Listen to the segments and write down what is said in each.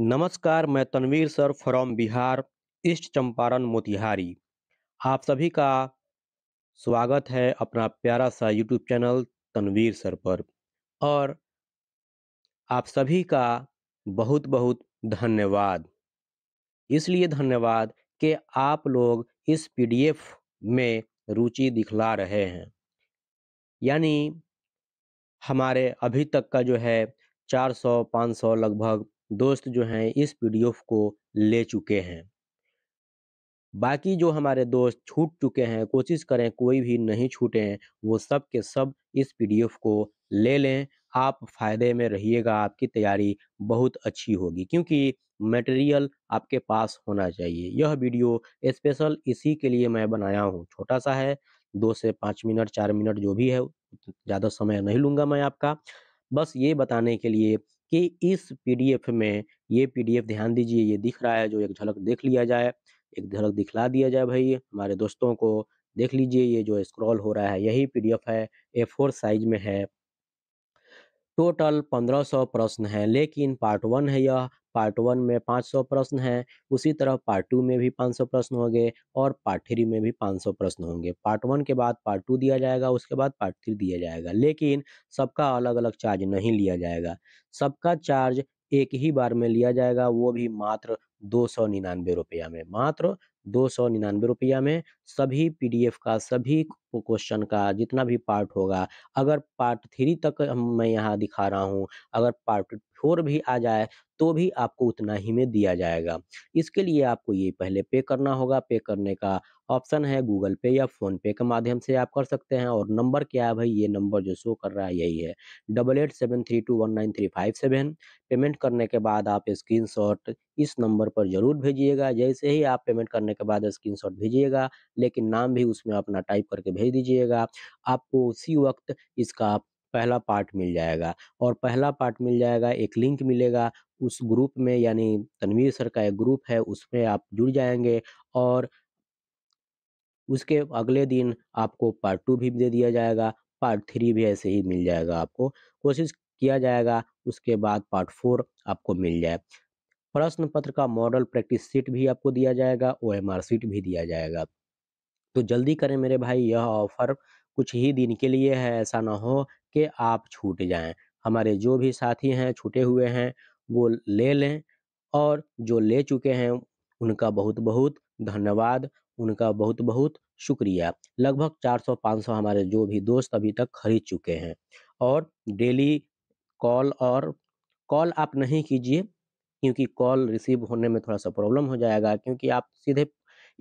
नमस्कार मैं Tanveer sir from Bihar east Champaran Motihari आप सभी का स्वागत है अपना प्यारा सा यूट्यूब चैनल तनवीर सर पर और आप सभी का बहुत बहुत धन्यवाद इसलिए धन्यवाद कि आप लोग इस पीडीएफ में रुचि दिखला रहे हैं यानी हमारे अभी तक का जो है 400 500 लगभग दोस्त जो हैं इस पीडीएफ को ले चुके हैं बाकी जो हमारे दोस्त छूट चुके हैं कोशिश करें कोई भी नहीं छूटें वो सब के सब इस पीडीएफ को ले लें आप फ़ायदे में रहिएगा आपकी तैयारी बहुत अच्छी होगी क्योंकि मटेरियल आपके पास होना चाहिए यह वीडियो स्पेशल इसी के लिए मैं बनाया हूँ छोटा सा है दो से पाँच मिनट चार मिनट जो भी है ज़्यादा समय नहीं लूँगा मैं आपका बस ये बताने के लिए कि इस पीडीएफ में ये पीडीएफ ध्यान दीजिए ये दिख रहा है जो एक झलक देख लिया जाए एक झलक दिखला दिया जाए भाई हमारे दोस्तों को देख लीजिए ये जो स्क्रॉल हो रहा है यही पीडीएफ है ए फोर साइज में है टोटल पंद्रह सौ प्रश्न है लेकिन पार्ट वन है यह पार्ट वन में 500 प्रश्न हैं उसी तरह पार्ट टू में भी 500 प्रश्न होंगे और पार्ट थ्री में भी 500 प्रश्न होंगे पार्ट वन के बाद पार्ट टू दिया जाएगा उसके बाद पार्ट थ्री दिया जाएगा लेकिन सबका अलग अलग चार्ज नहीं लिया जाएगा सबका चार्ज एक ही बार में लिया जाएगा वो भी मात्र दो सौ निन्यानवे रुपया में मात्र दो सौ निन्यानवे रुपया में सभी पीडीएफ का सभी क्वेश्चन का जितना भी पार्ट होगा अगर पार्ट थ्री तक मैं यहाँ दिखा रहा हूँ अगर पार्ट फोर भी आ जाए तो भी आपको उतना ही में दिया जाएगा इसके लिए आपको ये पहले पे करना होगा पे करने का ऑप्शन है गूगल पे या फ़ोन पे के माध्यम से आप कर सकते हैं और नंबर क्या है भाई ये नंबर जो शो कर रहा है यही है double eight seven three two one nine three five seven payment करने के बाद आप स्क्रीनशॉट इस नंबर पर ज़रूर भेजिएगा जैसे ही आप पेमेंट करने करने के बाद स्क्रीनशॉट भेजिएगा लेकिन नाम भी उसमें अपना टाइप करके भेज दीजिएगा आपको उसी वक्त इसका पहला पार्ट मिल जाएगा और पहला पार्ट मिल जाएगा एक लिंक मिलेगा उस ग्रुप में यानी तनवीर सर का एक ग्रुप है उसमें आप जुड़ जाएंगे और उसके अगले दिन आपको पार्ट टू भी दे दिया जाएगा पार्ट थ्री भी ऐसे ही मिल जाएगा आपको कोशिश किया जाएगा उसके बाद पार्ट फोर आपको मिल जाए प्रश्न पत्र का मॉडल प्रैक्टिस सीट भी आपको दिया जाएगा ओ एम सीट भी दिया जाएगा तो जल्दी करें मेरे भाई यह ऑफर कुछ ही दिन के लिए है ऐसा ना हो कि आप छूट जाएं हमारे जो भी साथी हैं छूटे हुए हैं वो ले लें और जो ले चुके हैं उनका बहुत बहुत धन्यवाद उनका बहुत बहुत शुक्रिया लगभग 400-500 हमारे जो भी दोस्त अभी तक खरीद चुके हैं और डेली कॉल और कॉल आप नहीं कीजिए क्योंकि कॉल रिसीव होने में थोड़ा सा प्रॉब्लम हो जाएगा क्योंकि आप सीधे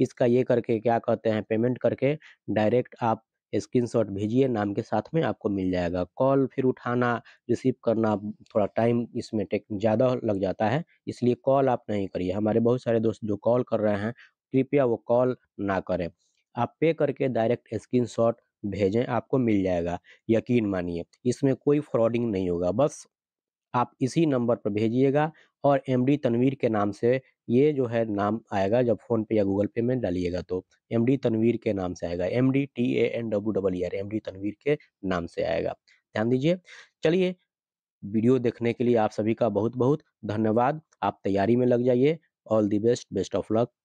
इसका ये करके क्या कहते हैं पेमेंट करके डायरेक्ट आप स्क्रीनशॉट भेजिए नाम के साथ में आपको मिल जाएगा कॉल फिर उठाना रिसीव करना थोड़ा टाइम इसमें टेक ज़्यादा लग जाता है इसलिए कॉल आप नहीं करिए हमारे बहुत सारे दोस्त जो कॉल कर रहे हैं कृपया वो कॉल ना करें आप पे करके डायरेक्ट स्क्रीनशॉट भेजें आपको मिल जाएगा यकीन मानिए इसमें कोई फ्रॉडिंग नहीं होगा बस आप इसी नंबर पर भेजिएगा और एम डी तनवीर के नाम से ये जो है नाम आएगा जब फ़ोन पे या गूगल पे में डालिएगा तो एम डी तनवीर के नाम से आएगा M D T A N W double E R M D Tanveer के नाम से आएगा ध्यान दीजिए चलिए वीडियो देखने के लिए आप सभी का बहुत बहुत धन्यवाद आप तैयारी में लग जाइए all the best best of luck